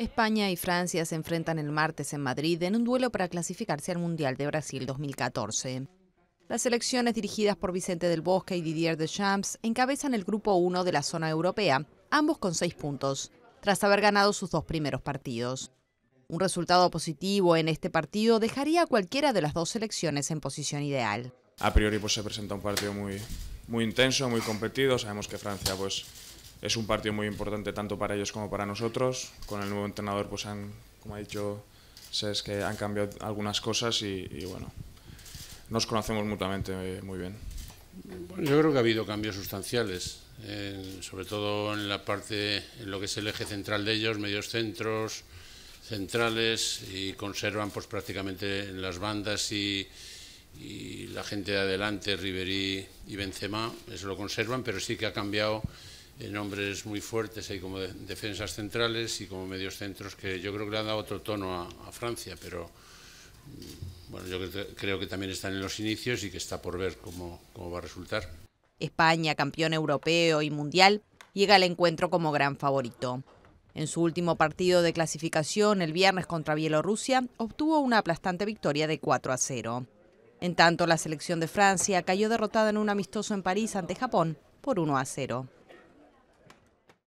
España y Francia se enfrentan el martes en Madrid en un duelo para clasificarse al Mundial de Brasil 2014. Las selecciones dirigidas por Vicente del Bosque y Didier Deschamps encabezan el grupo 1 de la zona europea, ambos con seis puntos, tras haber ganado sus dos primeros partidos. Un resultado positivo en este partido dejaría a cualquiera de las dos selecciones en posición ideal. A priori pues, se presenta un partido muy, muy intenso, muy competido. Sabemos que Francia pues, es un partido muy importante tanto para ellos como para nosotros. Con el nuevo entrenador, pues han, como ha dicho es que han cambiado algunas cosas y, bueno, nos conocemos mutuamente eh, muy bien. Bueno, yo creo que ha habido cambios sustanciales, eh, sobre todo en la parte, en lo que es el eje central de ellos, medios centros, centrales y conservan pues prácticamente las bandas y, y la gente de adelante, Riverí y Benzema, eso lo conservan, pero sí que ha cambiado en hombres muy fuertes, hay como defensas centrales y como medios centros que yo creo que le han dado otro tono a, Francia, pero mm, bueno, yo creo que también están en los inicios y que está por ver cómo, cómo va a resultar. España, campeón europeo y mundial, llega al encuentro como gran favorito. En su último partido de clasificación, el viernes contra Bielorrusia, obtuvo una aplastante victoria de 4 a 0. En tanto, la selección de Francia cayó derrotada en un amistoso en París ante Japón por 1 a 0.